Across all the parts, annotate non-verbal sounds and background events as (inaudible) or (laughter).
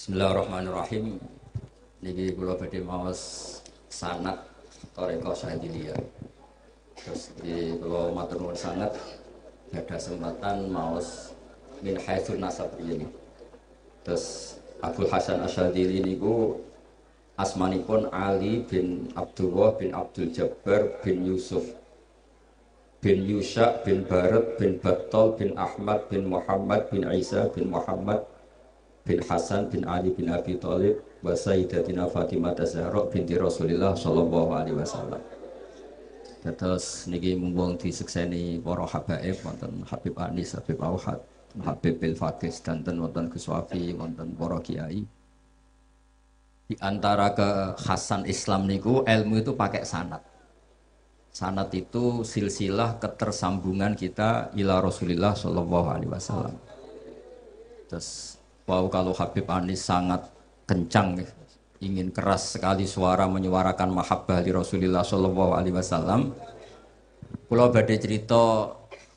Bismillahirrahmanirrahim. Niki kula badhe maos sanad Toreko Syahdiliyah. Terus di kula matur nuwun sanad ada kesempatan maos min haitsun nasab ini. Terus Abdul Hasan Asyadili niku asmanipun Ali bin Abdullah bin Abdul Jabbar bin Yusuf bin Yusha bin Barat bin Battal bin Ahmad bin Muhammad bin Isa bin Muhammad bin Hasan bin Ali bin Abi Thalib wa Sayyidatina Fatimah Zahra binti Rasulillah sallallahu alaihi wasallam. Terus niki mumpung disekseni para habaib wonten Habib Anis, Habib Auhad, Habib Bil Fakis, ten wonten Gus Wafi, wonten para kiai. Di antara Hasan Islam niku ilmu itu pakai sanat. Sanat itu silsilah ketersambungan kita ila Rasulillah Shallallahu Alaihi Wasallam. Terus Wow kalau Habib Anis sangat kencang ya. ingin keras sekali suara menyuarakan mahabbah di Rasulullah Shallallahu Alaihi Wasallam. Pulau badai cerita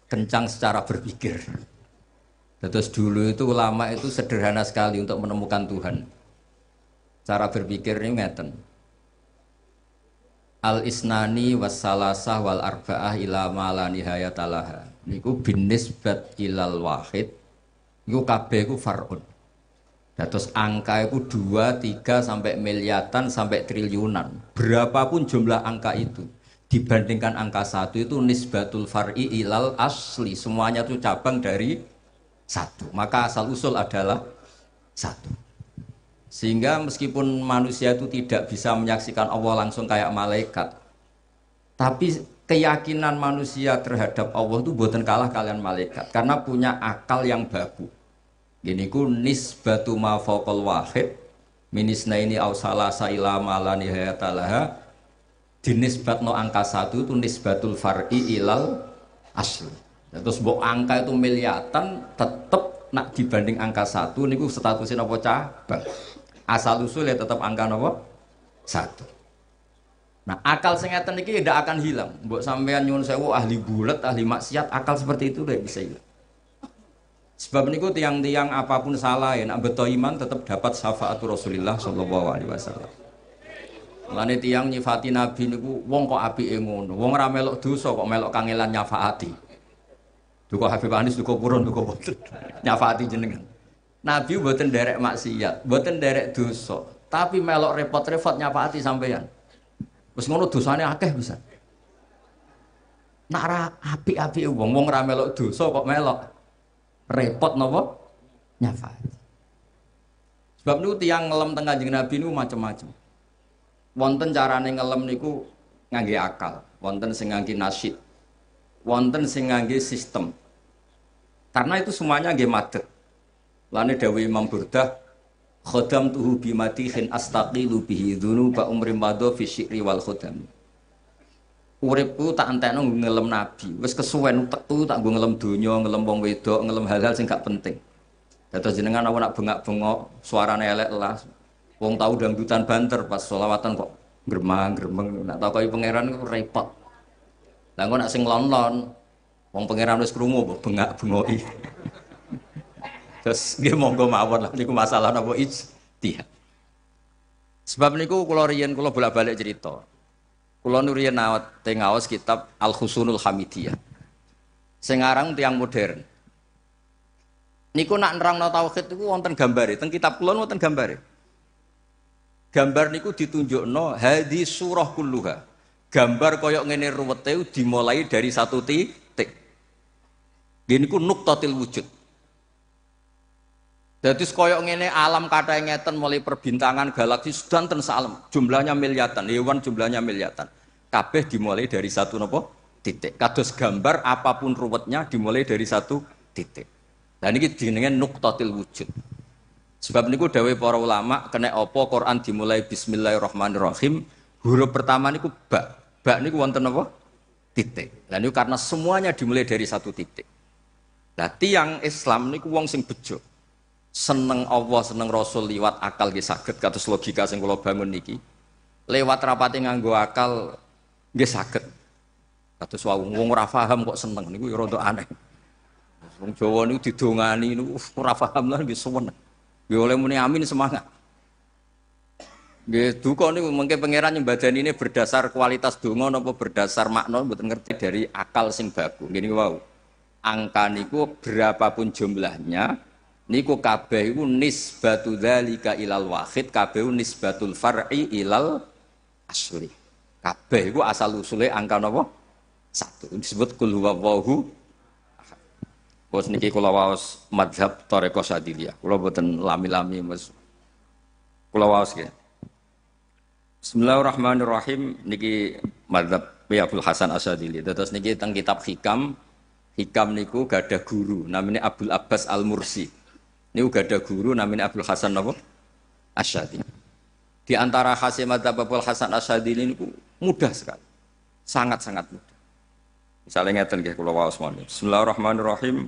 kencang secara berpikir. Terus dulu itu ulama itu sederhana sekali untuk menemukan Tuhan. Cara berpikir ini ngeten. Al isnani wasalasah wal arba'ah ila ma la nihayatalaha. Niku binisbat ilal wahid. Niku kabeh ku far'un. Nah, terus angka itu 2, 3, sampai miliatan, sampai triliunan. Berapapun jumlah angka itu. Dibandingkan angka satu itu nisbatul far'i ilal asli. Semuanya itu cabang dari satu. Maka asal usul adalah satu. Sehingga meskipun manusia itu tidak bisa menyaksikan Allah langsung kayak malaikat. Tapi keyakinan manusia terhadap Allah itu buatan kalah kalian malaikat. Karena punya akal yang bagus Gini ku nisbatu ma fokol wahid minisna ini au salasa ila malani hayatalaha dinisbatno angka satu itu nisbatul far'i ilal asli terus mbok angka itu miliatan tetep nak dibanding angka satu niku statusin apa cabang asal usul ya tetap angka nopo satu nah akal sengatan ini tidak akan hilang mbok sampean nyun sewu ahli bulat ahli maksiat akal seperti itu tidak bisa hilang Sebab niku tiang-tiang apapun salah ya, nak iman tetap dapat syafaatul Rasulullah Shallallahu alaihi wasallam. Lane tiang nyifati Nabi niku wong kok api emun, wong ramelok duso dosa kok melok kangelan nyafaati. Duko Habib Anis duko purun duko boten. (laughs) nyafaati jenengan. Nabi boten derek maksiat, boten derek dosa, tapi melok repot-repot nyafaati sampeyan. Wis ngono dosane akeh bisa. Nara api-api apike wong wong ramelok melok kok melok repot nopo nyafati. Sebab itu tiang ngelem teng Kanjeng Nabi niku macam-macam. Wonten carane ngelem niku ngangge akal, wonten sing ngangge nasyid, wonten sing ngangge sistem. Karena itu semuanya nggih madeg. Lane Dewi Imam Burdah khodam tuhu bimatihin astaqilu bihi dhunuba umrim madha fi syikri wal khodam uripku tak entekno ngelem nabi wis kesuwen tuh tak gue ngelem dunia, ngelem wong wedok ngelem hal-hal sing gak penting dados jenengan aku nak bengak-bengok suarane elek las wong tau dangdutan banter pas selawatan kok gremang-gremeng nak tau takoki pangeran repot lah engko nak sing lon-lon wong pangeran wis krungu mbok bengak-bengoki (laughs) terus dia monggo mawon lah niku masalah napa ijtihad sebab niku kula riyen kula bolak-balik cerita Kulo nuriyen nawat tengaos kitab Al Husunul Hamidiyah. Sengarang tiang modern. Niku nak no tauhid niku wonten gambare, teng kitab kulo wonten gambare. Gambar niku ditunjuk no hadi surah kulluha. Gambar koyok ngene ruwete dimulai dari satu titik. Gini ku nuktatil wujud. Jadi sekoyok ini alam kata yang ngeten mulai perbintangan galaksi sudah ten salam jumlahnya miliatan, hewan jumlahnya miliatan. Kabeh dimulai dari satu nopo titik. Kados gambar apapun ruwetnya dimulai dari satu titik. Dan ini jenenge nuktotil wujud. Sebab niku dawe para ulama kena opo Quran dimulai Bismillahirrahmanirrahim. Huruf pertama niku ba. bak niku wonten apa? Titik. dan ini karena semuanya dimulai dari satu titik. Nah tiang Islam ini wong sing bejo seneng Allah, seneng Rasul liwat akal nggih saged kados logika sing kula bangun niki. Lewat rapati nganggo akal nggih saged. Kados wau wong ora paham kok seneng niku ya rada aneh. Wong Jawa niku didongani niku uh, ora paham lan nggih suwen. Nggih oleh muni amin semangat. Nggih duka niku mengke pangeran nyembadani ini berdasar kualitas donga napa berdasar makna mboten ngerti dari akal sing baku. Ngene wau. Angka niku berapapun jumlahnya niku kabeh iku nisbatu dzalika ilal wahid kabeh nisbatul far'i ilal asli kabeh iku asal usule angka napa satu disebut kul huwallahu Bos niki kula waos madhab Toreko Sadilia. Kula boten lami-lami Mas. Kula waos ya. Bismillahirrahmanirrahim niki madhab Abdul Hasan Asadili. Terus niki teng kitab Hikam, Hikam niku gadah guru namanya Abdul Abbas Al Mursi. Ini juga ada guru namanya Abdul Hasan apa? Asyadi. Di antara khasnya Madhab Abdul Hasan Asyadi ini mudah sekali. Sangat-sangat mudah. Misalnya ngeten nggih kula waos mawon. Bismillahirrahmanirrahim.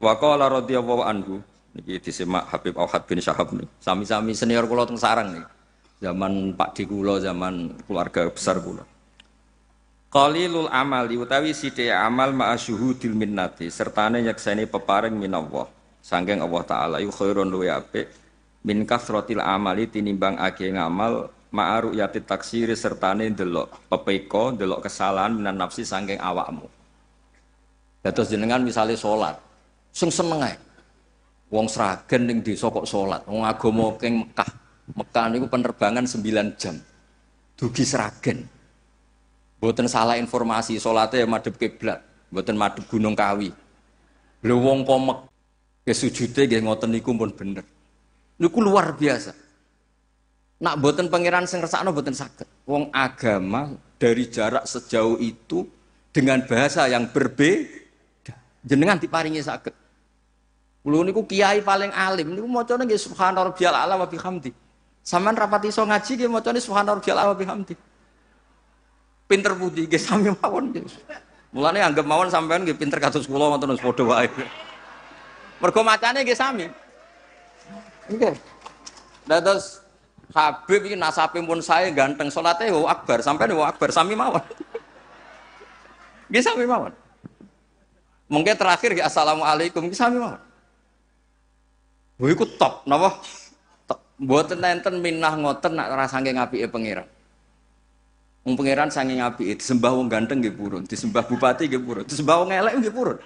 Wa qala radhiyallahu anhu. Niki disimak Habib Awad bin Syahab nih. Sami-sami senior kula teng sarang nih. Zaman Pak Dikulo, zaman keluarga besar Kali Qalilul amali utawi sidya amal ma'asyuhu syuhudil minnati sertane nyakseni peparing minawah. Sangking Allah Ta'ala yu khairun luwe ya apik min kasrotil amali tinimbang agih ngamal ma'aru yati taksiri sertane delok pepeko delok kesalahan minan nafsi sangking awakmu. terus jenengan misalnya sholat, sing seneng ae. Wong Sragen ning desa kok sholat wong agama king Mekah. Mekah niku penerbangan 9 jam. Dugi Sragen. Buatan salah informasi salate madhep kiblat, buatan madhep Gunung Kawi. Lu wong kok kesujudnya gak ngoten niku pun bener. Niku luar biasa. Nak buatan pangeran sing ngersakno boten sakit. Wong agama dari jarak sejauh itu dengan bahasa yang berbeda jenengan diparingi sakit. Kulo niku kiai paling alim niku macane nggih subhanallah rabbiyal ala wa bihamdi. Saman rapati iso ngaji nggih macane subhanallah rabbiyal ala wa bihamdi. Pinter putih nggih sami mawon nggih. anggap mawon sampean nggih pinter kados kula ngoten padha wae. Mergo macane nggih sami. Nggih. Lah terus Habib iki nasabe pun saya ganteng salate wa akbar, sampai wa akbar sami mawon. Nggih sami mawon. Mungkin terakhir ya assalamualaikum nggih sami mawon. Wo iku top napa? Buat Mboten nenten minah ngoten nak rasange ngapike pangeran. Wong pangeran sange ngapike disembah wong ganteng nggih purun, disembah bupati nggih purun, disembah wong elek nggih purun.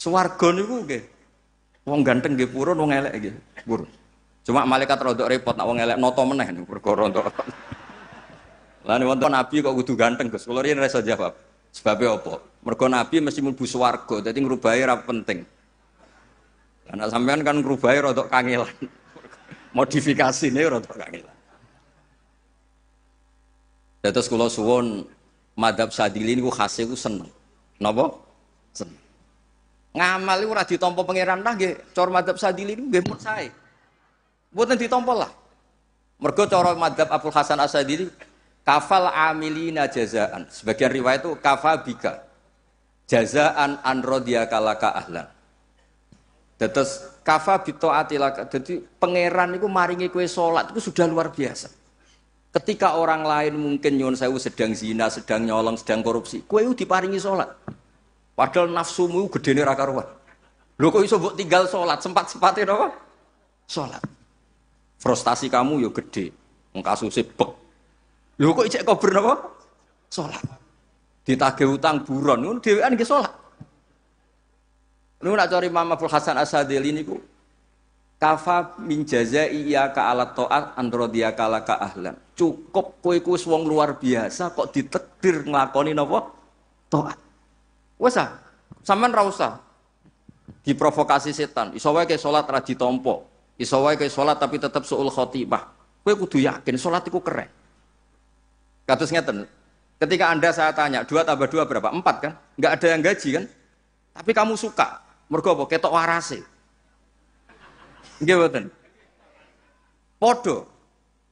Swarga niku nggih. Wong ganteng nggih purun, wong elek nggih purun. Cuma malaikat rodok repot nak wong elek noto meneh niku perkara rodok. (laughs) Lah wonten nabi kok kudu ganteng Gus. Kula riyen iso jawab. Sebabe apa? Mergo nabi mesti mlebu swarga, dadi ngrubahi ra penting. Karena sampean kan ngrubahi rodok kangelan. (laughs) Modifikasine rodok kangelan. Terus kula suwon madhab sadilin ku khase ku seneng. Napa? Seneng. Ngamal itu ora tompo pangeran lah nggih, cara Sadili itu nggih pun buat nanti tompo lah. Mergo cor madap Abdul Hasan Asadili kafal amilina jazaan. Sebagian riwayat itu kafabika. Jazaan an kalaka ahlan. Tetes kafa bitoatilaka. Jadi pangeran itu maringi kue sholat itu sudah luar biasa. Ketika orang lain mungkin nyon saya sedang zina, sedang nyolong, sedang korupsi, kue itu diparingi sholat. Padahal nafsumu gede nih raka ruan. Lo kok iso buat tinggal sholat sempat sempatin apa? Sholat. Frustasi kamu yo ya gede. mengkasu sebek. Lo kok ijek kober apa? Sholat. Ditagih utang buron. Lo dewean gak sholat. Lu nak cari Mama Abdul Hasan Asadil ini ku kafa min jazai iya ka alat to'at androdia kala ka ahlan. Cukup kowe ku wong luar biasa kok ditekdir ngelakoni apa? To'at. Wes saman ah, sampean diprovokasi setan. Iso wae ke salat ra ditampa. Iso ke salat tapi tetap suul khotimah. Kowe kudu yakin salat iku keren. Kados ngeten. Ketika Anda saya tanya, dua tambah dua berapa? Empat kan? Enggak ada yang gaji kan? Tapi kamu suka. Mergo apa? Ketok warase. Nggih mboten. Podo.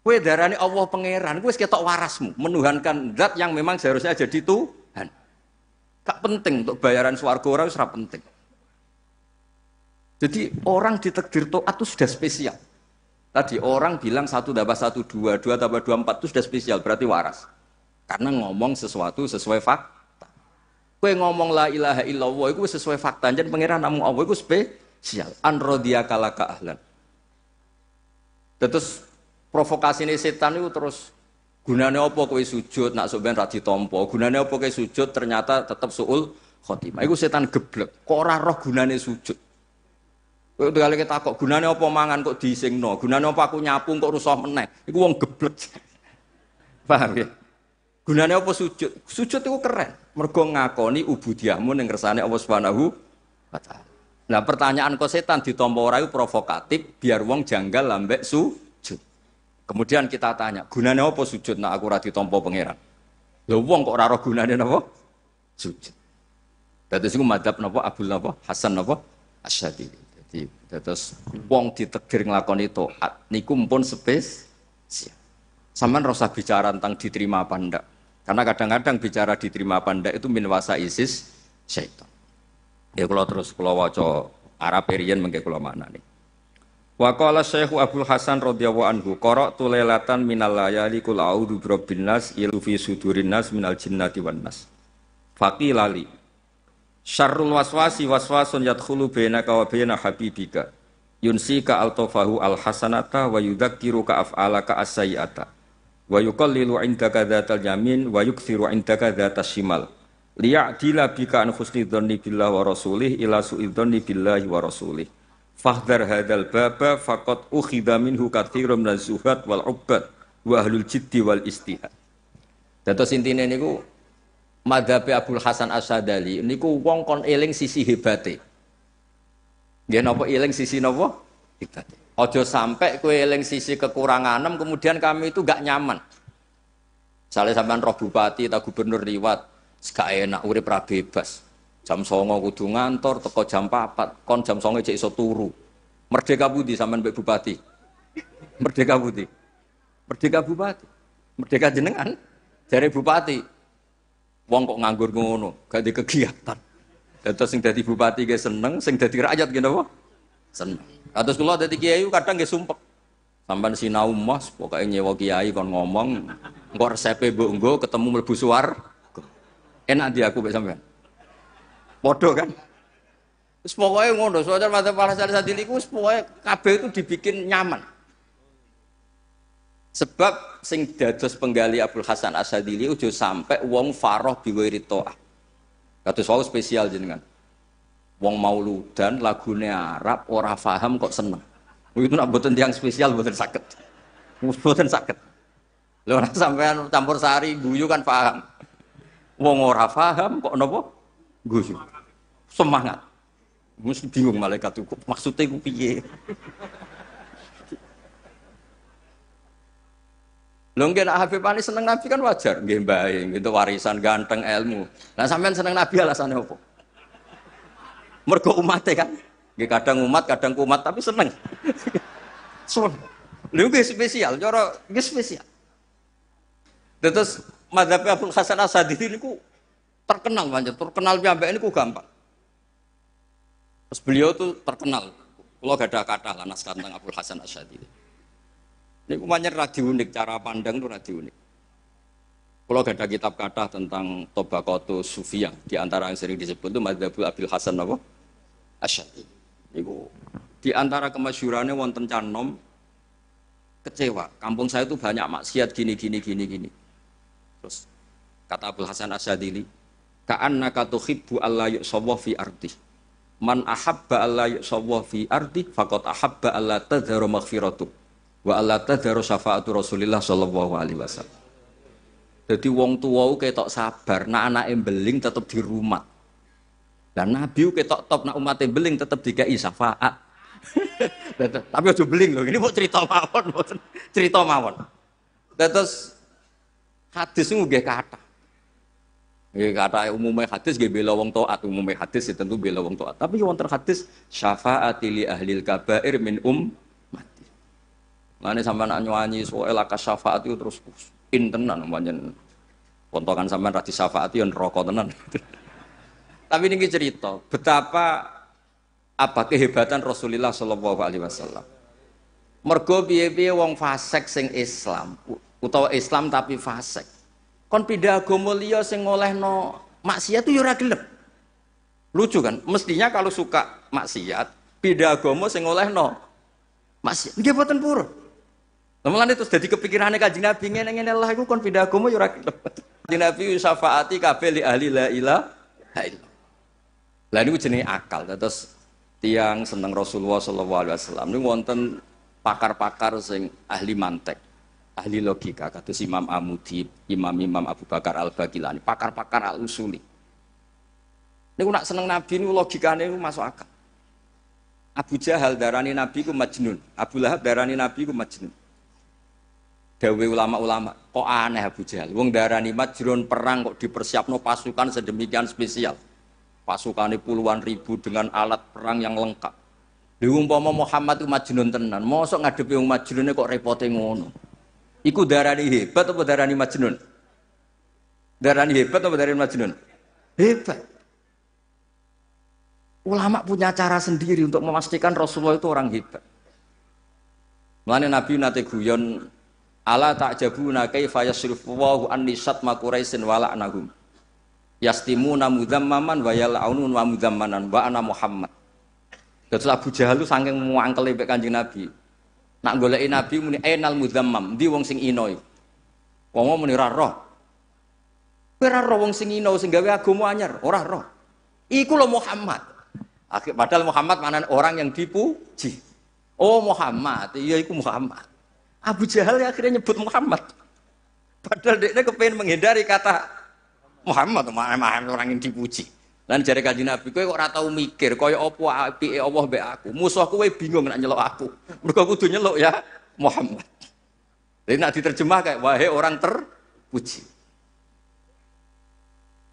Kue darani Allah pangeran, gue ketok warasmu, menuhankan zat yang memang seharusnya jadi tuh. Gak penting untuk bayaran suarga orang serap penting. Jadi orang ditekdir to'at itu sudah spesial. Tadi orang bilang satu tambah satu dua, dua tambah dua empat itu sudah spesial, berarti waras. Karena ngomong sesuatu sesuai fakta. Kue ngomong la ilaha illallah, itu sesuai fakta. Jadi pengirahan namun Allah itu spesial. Anrodia kalaka ahlan. Terus provokasi ini setan itu terus Gunane apa kowe sujud nak sok ben ra ditampa? Gunane apa kowe sujud ternyata tetap suul khotimah. Iku setan geblek. Kok ora roh gunane sujud. Kowe kali kita kok gunane apa mangan kok disingno? Gunane apa aku nyapu kok rusak meneh? Iku wong geblek. (laughs) Paham ya? Gunane apa sujud? Sujud itu keren. Mergo ngakoni ubudiahmu ning kersane Allah Subhanahu wa taala. Nah, pertanyaan kok setan ditampa ora iku provokatif biar wong janggal lambek su Kemudian kita tanya, gunanya apa sujud nak aku rati tompo pangeran? Lho wong kok raro gunanya apa? Sujud. Dados sini madap napa Abul napa Hasan napa Asyadi. Jadi tetes wong ditegir ngelakon itu, niku pun sepes. Saman rasa bicara tentang diterima apa ndak. Karena kadang-kadang bicara diterima apa ndak itu minwasa ISIS syaitan. Ya kalau terus kalau wajo Arab Perian mengke kalau mana nih. Wa qala Syekhu Abdul Hasan radhiyallahu anhu qara'tu lailatan minal layali qul a'udzu birabbin nas ilu fi sudurin nas minal jinnati wan nas. Faqilali syarrul waswasi waswasun yadkhulu bainaka wa baina habibika yunsika altofahu alhasanata wa yudzakiruka af'alaka as-sayyi'ata wa yuqallilu indaka dzatal yamin wa yukthiru indaka dzatas shimal liya'dila bika an husni dhanni billahi wa rasulih ila su'idzanni billahi wa rasulih Fahdar hadal baba fakot ukhidha minhu kathirum dan zuhat wal ubbad wa ahlul jiddi wal istihad. sintine intinya ku madhabe Abdul Hasan Asadali ku wong kon eling sisi hebate. Dia nopo eling sisi nopo. Hebate. Ojo sampai ku eling sisi enam kemudian kami itu gak nyaman. Salah sampean roh bupati atau gubernur liwat, gak enak urip ra bebas. Jam songo kudu ngantor teko jam 4 kon jam songo cek iso turu. Merdeka Budi sampean Mbak Bupati. Merdeka Budi. Merdeka Bupati. Merdeka jenengan dari Bupati. Wong kok nganggur ngono, gak ada kegiatan. Dados sing dadi bupati ge seneng, sing dadi rakyat ge napa? Seneng. Kados kula dadi kiai kadang ge sumpek. Sampan sinau mos pokoke nyewa kiai kon ngomong engko resepe mbok nggo ketemu mlebu suar. Enak di aku sampean. Podo kan? Wis pokoke ngono, soalnya mata pala sadil iku wis pokoke kabeh itu dibikin nyaman. Sebab sing dados penggali Abdul Hasan Asadili ujo sampai wong faroh biwiri toa Kata soal spesial jenengan. Wong mauludan lagunya Arab ora faham kok seneng. Itu nak buatan yang spesial buatan sakit. Buatan sakit. Lho sampean campur sari guyu kan faham. Wong ora faham kok nopo? Gus, Semangat. Mesti bingung malaikat itu. Maksudnya itu piye? Lho nggih Habib Ani seneng Nabi kan wajar, nggih mbae, itu warisan ganteng ilmu. Lah sampean seneng Nabi alasannya apa? Mergo umate kan. Nggih kadang umat, kadang kumat tapi seneng. Sun. Lho nggih spesial, cara nggih spesial. Terus madzhab Abdul Hasan Asadi niku terkenal banget, terkenal piambe ini ku gampang. Terus beliau tuh terkenal. Kalau gak ada kata lah naskah tentang Abdul Hasan Asyadi. Ini kumanya radio unik, cara pandang tuh radio unik. Kalau gak ada kitab kata tentang Tobakoto Sufiyah, di antara yang sering disebut itu Madhabul Abdul Hasan apa? Asyadi. Iku di antara kemasyurannya wonten canom kecewa. Kampung saya itu banyak maksiat gini gini gini gini. Terus kata Abdul Hasan Asyadili, Ka'anna katuhibbu alla yusawwa fi ardi man ahabba alla yusawwa fi ardi fakot ahabba alla tadharu maghfiratu wa alla tadharu syafaatu Rasulillah sallallahu alaihi wasallam jadi wong tua ketok sabar nak anak embeling tetap di rumah dan nabi ketok top nak umat embeling tetap dikai syafaat (laughs) tapi aja beling loh ini mau cerita mawon cerita mawon terus hadis itu gak kata Ya, kata umumnya hadis gak bela wong toat umumnya hadis ya tentu bela wong toat Tapi terhadis hadis li ahlil kabair min um mati. Lane nak nyuani soal laka syafaat itu terus intenan panjen. contohkan sampean nanti disyafaati yang rokok tenan. (laughs) Tapi ini cerita betapa apa kehebatan Rasulullah Shallallahu Alaihi Wasallam. Mergo biaya wong fasek sing Islam utawa Islam tapi fasek kon pindah agama liya sing ngolehno maksiat itu ya ora gelem. Lucu kan? Mestinya kalau suka maksiat, pindah agama sing ngolehno maksiat. Nggih boten pur. Lamun itu jadi kepikirane kanjeng Nabi ngene-ngene lah iku kon pindah agama ya ora gelem. Kanjeng Nabi syafaati kabeh li ahli la ilaha illallah. Lah niku jenenge akal. Terus tiang seneng Rasulullah sallallahu alaihi wasallam niku wonten pakar-pakar sing ahli mantek ahli logika kata si Imam Amudi, Imam Imam Abu Bakar Al Bagilani, pakar-pakar al usuli. Ini nak seneng Nabi ini logikanya ini masuk akal. Abu Jahal darani Nabi ku majnun, Abu Lahab darani Nabi ku majnun. Dawe ulama-ulama, kok aneh Abu Jahal, wong darani majnun perang kok dipersiapno pasukan sedemikian spesial. Pasukan ini puluhan ribu dengan alat perang yang lengkap. Lha umpama Muhammad itu majnun tenan, mosok ngadepi wong majnunnya kok repotin ngono. Iku darani hebat apa darani majnun? Darani hebat apa darani majnun? Hebat. Ulama punya cara sendiri untuk memastikan Rasulullah itu orang hebat. Mulanya Nabi nate guyon ala ta'jabuna kaifa yasrifuwahu an Anisat makuraisin wala anahum. Yastimuna mudhammaman wa yal'aunun wa mudzammanan wa ana Muhammad. Terus Abu Jahal itu saking muangkel mbek Kanjeng Nabi. Nak goleki nabi muni enal mudzammam, di wong sing ino iku. Wong muni ora roh. ora roh wong sing ino sing gawe agama anyar, ora roh. Iku lho Muhammad. Akhir padahal Muhammad mana orang yang dipuji. Oh Muhammad, iya iku Muhammad. Abu Jahal ya akhirnya nyebut Muhammad. Padahal dia kepengen menghindari kata Muhammad, Muhammad orang yang dipuji. Lan jare Kanjeng Nabi, kowe kok ora tau mikir kaya apa apike Allah mbek aku. Musuh kowe bingung nak nyelok aku. Mergo kudu nyelok ya Muhammad. Jadi nak diterjemah kayak wahai orang terpuji.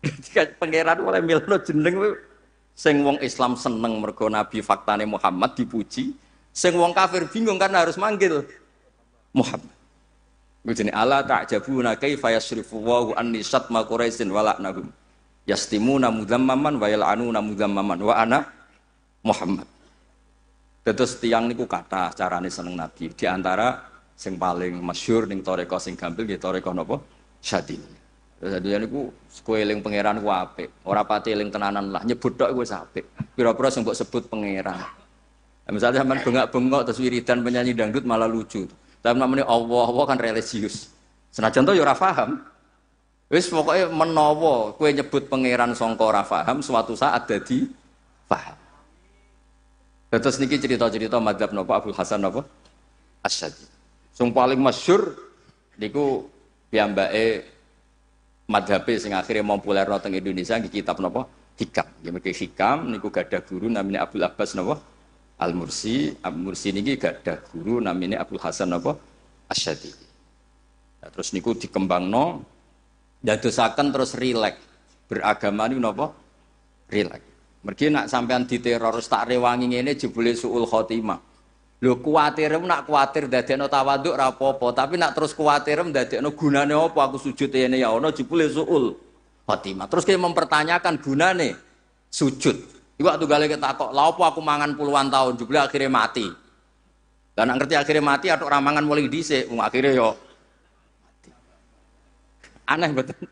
Ketika pangeran oleh milno jeneng sing wong Islam seneng mergo Nabi faktane Muhammad dipuji, sing wong kafir bingung karena harus manggil Muhammad. Jadi Allah tak jabu nakai fayasrifu wahu an nisat makuraisin walak nabi yastimuna mudzammaman wa yal'anuna mudzammaman wa ana Muhammad. Tetes tiang niku kata carane seneng Nabi. Di antara sing paling masyur ning toreko sing gampil nggih toreko napa? Syadin. Jadi ini niku sekeliling pangeran ku ape? orang pati eling tenanan lah nyebut dok ku sape, pura-pura sing sebut pangeran. misalnya zaman bengak-bengok terus wiridan penyanyi dangdut malah lucu. Tapi namanya Allah, Allah kan religius. Senajan tuh ya rafaham. Wis pokoknya Menowo, kue nyebut pangeran songko rafaham suatu saat jadi faham. Terus niki cerita-cerita madzhab Nopo, Abdul Hasan Nopo, Asyadi. Sung paling masyur, niku piambae madhabe sing akhirnya populer teng Indonesia di kitab Nopo Hikam. Ya mereka Hikam niku ada guru namanya Abdul Abbas Nopo, Al Mursi, Al Mursi niki ada guru namanya Abdul Hasan Nopo, Asyadi. Nah, terus niku dikembang Nopo. Dadosaken terus rilek Beragama niku napa? rilek. Mergi nak sampean diteror tak rewangi ini, jebule suul khotimah. kuatir em nak kuwatir dadekno tawaduk ra apa tapi nak terus kuatir em no guna gunane apa aku sujud ngene ya ana jebule suul khotimah. Terus kayak mempertanyakan guna gunane sujud. Iku waktu gale kita kok apa aku mangan puluhan tahun jebule akhirnya mati?" Dan ngerti akhirnya mati atau ramangan mulai dice. akhirnya yo ya Aneh betul.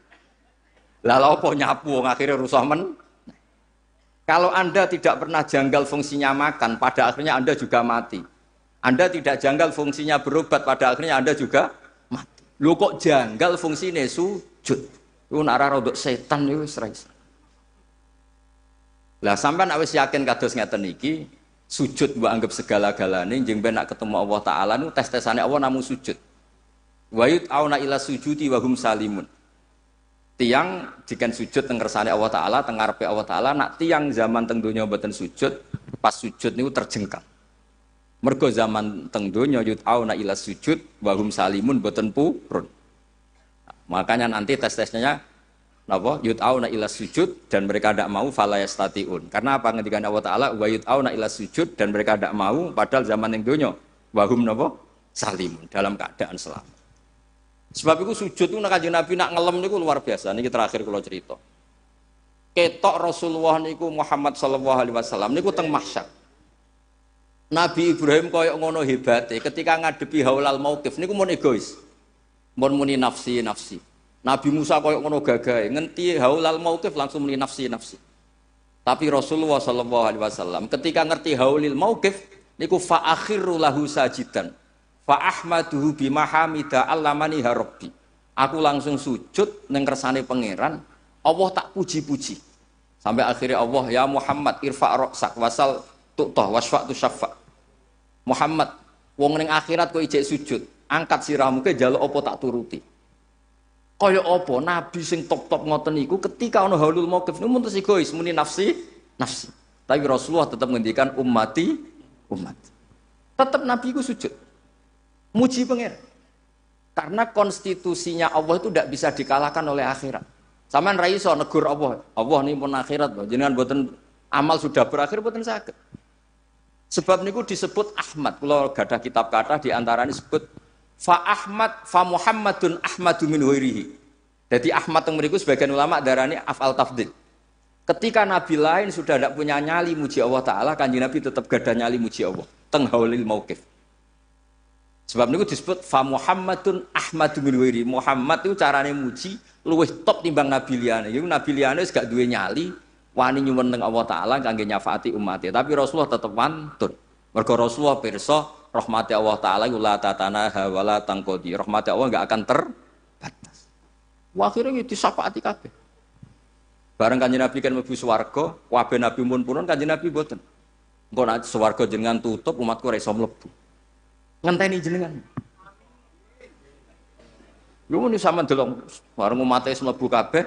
Lalu apa nyapu akhirnya rusak men? Kalau Anda tidak pernah janggal fungsinya makan, pada akhirnya Anda juga mati. Anda tidak janggal fungsinya berobat, pada akhirnya Anda juga mati. Lu kok janggal fungsinya sujud? Lu narah rodok setan lu serai. Lah sampai nak yakin kados ngeten iki, sujud buang anggap segala-galane, jeng ben nak ketemu Allah taala nu tes-tesane Allah namu sujud. Wayut auna ila sujudi wahum salimun. Tiang jika sujud tengkersane Allah Taala, tengarpe Allah Taala. Nak tiang zaman teng donya mboten sujud, pas sujud niku terjengkang. Mergo zaman teng donya yut auna ila sujud wahum salimun mboten purun. Makanya nanti tes-tesnya napa yut auna ila sujud dan mereka tidak mau fala yastatiun. Karena apa ketika Allah Taala wa yut ila sujud dan mereka tidak mau padahal zaman teng donya wahum napa salimun dalam keadaan selamat. Sebab itu sujud itu nak Nabi nak ngelem itu luar biasa. kita terakhir kalau cerita. Ketok Rasulullah niku Muhammad sallallahu alaihi wasallam niku teng masyak. Nabi Ibrahim koyok ngono hebate ketika ngadepi haulal mautif niku mun egois. Mun muni nafsi nafsi. Nabi Musa koyok ngono gagai. ngenti haulal mautif langsung muni nafsi nafsi. Tapi Rasulullah sallallahu alaihi wasallam ketika ngerti haulil mautif niku fa akhiru lahu Fa ahmaduhu bimahamida allamani harabbi. Ya Aku langsung sujud neng kersane pangeran, Allah tak puji-puji. Sampai akhirnya Allah ya Muhammad irfa roksak wasal tuqtah wasfa tu syafa. Muhammad wong neng akhirat kok ijek sujud, angkat sirahmu ke jaluk apa tak turuti. Kaya apa nabi sing top-top ngoten niku ketika ana haulul mauqif niku muntus egois muni nafsi nafsi. Tapi Rasulullah tetap menghentikan ummati umat. Tetap nabi ku sujud. Muji pengir, Karena konstitusinya Allah itu tidak bisa dikalahkan oleh akhirat. Sama rai negur Allah. Allah ini pun akhirat, loh. Jangan buatan amal sudah berakhir buatan sakit. Sebab niku disebut Ahmad. Kalau gadah kitab kata di antara ini sebut Fa Ahmad Fa Muhammadun Ahmadu min huirihi. Jadi Ahmad yang berikut sebagian ulama darah ini afal tafdil. Ketika Nabi lain sudah tidak punya nyali muji Allah Ta'ala, kanji Nabi tetap gadah nyali muji Allah. Tenghaulil mauqif. Sebab niku disebut fa Muhammadun Ahmadu min wiri. Muhammad itu carane muji luwih top timbang nabi liyane. Iku nabi liyane wis gak duwe nyali, wani nyuwun teng Allah taala kangge nyafaati umatnya. Tapi Rasulullah tetep mantun. Mergo Rasulullah pirsa rahmati Allah taala iku la tatanaha wala tangkodi. Rahmati Allah gak akan terbatas. Wah, akhirnya disapaati kabeh. Bareng kanjeng Nabi kan mlebu swarga, kabeh nabi mun purun kanjeng Nabi boten. Engko nak swarga jenengan tutup umatku ora iso ngenteni jenengan. Lu muni sama delok bareng umat Islam mlebu kabeh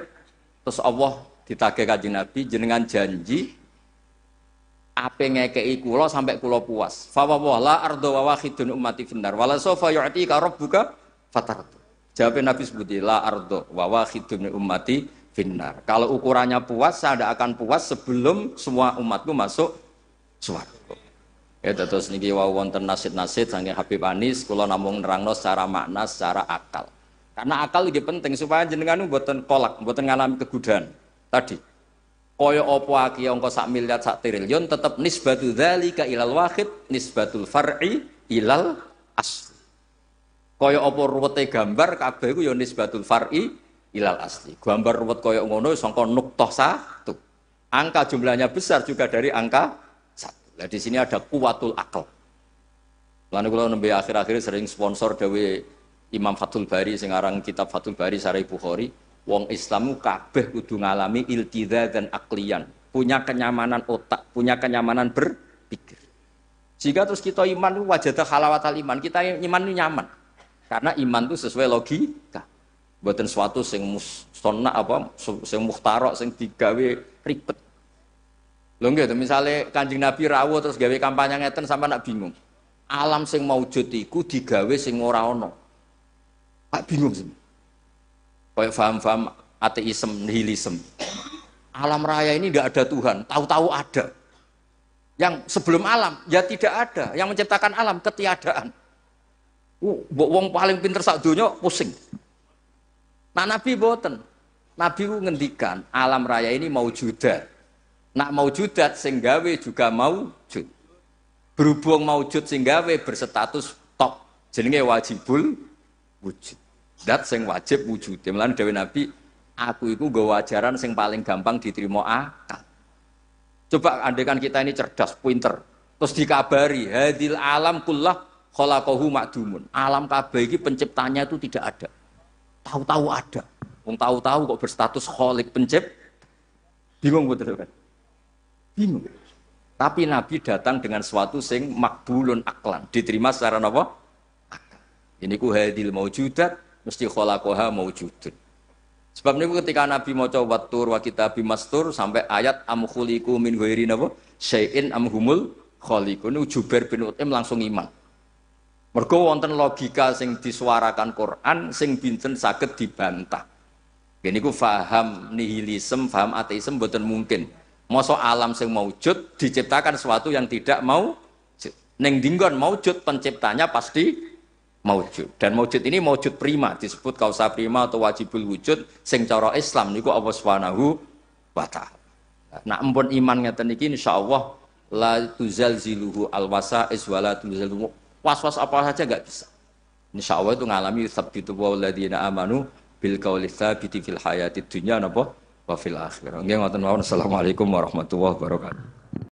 terus Allah ditagih kanjeng Nabi jenengan janji ape ngekeki kula sampai kula puas. Fa wa la ardo wa wahidun ummati finnar wala sofa yu'tika rabbuka fatartu. Jawab Nabi sebuti la ardo wa wahidun ummati finnar. Kalau ukurannya puas, saya tidak akan puas sebelum semua umatku masuk suatu. Ya terus niki wau wonten nasid-nasid sange Habib Anis kula namung nerangno secara makna, secara akal. Karena akal iki penting supaya jenengan mboten kolak, mboten ngalami kegudahan. Tadi kaya apa aki angka sak miliar sak triliun tetap nisbatu dzalika ilal wahid nisbatul far'i ilal asli. Kaya apa ruwete gambar kabeh iku ya nisbatul far'i ilal asli. Gambar ruwet kaya ngono sangka nuktah satu. Angka jumlahnya besar juga dari angka Nah di sini ada kuatul akal. Lalu kalau nabi akhir-akhir sering sponsor dewi Imam Fathul Bari sekarang kitab Fathul Bari Sarai Bukhari. Wong Islamu kabeh kudu ngalami iltida dan aklian. Punya kenyamanan otak, punya kenyamanan berpikir. Jika terus kita iman itu halawat al iman, kita iman itu nyaman. Karena iman itu sesuai logika. Buatin suatu sing mustonna apa, sing muhtarok, sing digawe ribet. Lho nggih misale Kanjeng Nabi rawuh terus gawe kampanye ngeten sampe nak bingung. Alam sing maujud iku digawe sing ora ana. Pak bingung sih. Kayak paham-paham ateisme, nihilisme. Alam raya ini tidak ada Tuhan, tahu-tahu ada. Yang sebelum alam ya tidak ada, yang menciptakan alam ketiadaan. Uh, wong paling pinter sak donya pusing. Nah Nabi boten. Nabi ngendikan alam raya ini maujudah Nak maujudat sing gawe juga maujud. Berhubung maujud sing gawe berstatus top. Jenenge wajibul wujud. Dat sing wajib wujud. Mulane dewi Nabi, aku itu gak wajaran sing paling gampang diterima akal. Coba andekan kita ini cerdas, pinter. Terus dikabari, hadil alam kullah kholakohu makdumun. Alam kabeh iki penciptanya itu tidak ada. Tahu-tahu ada. Wong tahu-tahu kok berstatus kholik pencipt. Bingung betul kan? Bingung. Tapi Nabi datang dengan suatu sing makbulun aklan, diterima secara apa? Akal. Ini ku hadil maujudat, mesti kholakoha maujudun. Sebab ku ketika Nabi mau coba tur wa kita bimastur sampai ayat amkhuliku min ghairi napa shayin amhumul khaliqun Jubair bin Ut'im langsung iman. Mergo wonten logika sing disuarakan Quran sing binten saged dibantah. Ini ku faham nihilisme, faham ateisme bukan mungkin. Masa alam sing maujud diciptakan sesuatu yang tidak mau Neng dinggon maujud penciptanya pasti maujud. Dan maujud ini maujud prima disebut kausa prima atau wajibul wujud sing cara Islam niku Allah Subhanahu wa taala. Nah, ampun iman ngeten iki insyaallah la tuzalziluhu alwasa iswala tuzalziluhu was-was apa saja enggak bisa. Insyaallah itu ngalami sabitu wa amanu bil qawli tsabiti fil hayati dunya napa wa fil akhirah. Nggih ngoten mawon. Assalamualaikum warahmatullahi wabarakatuh.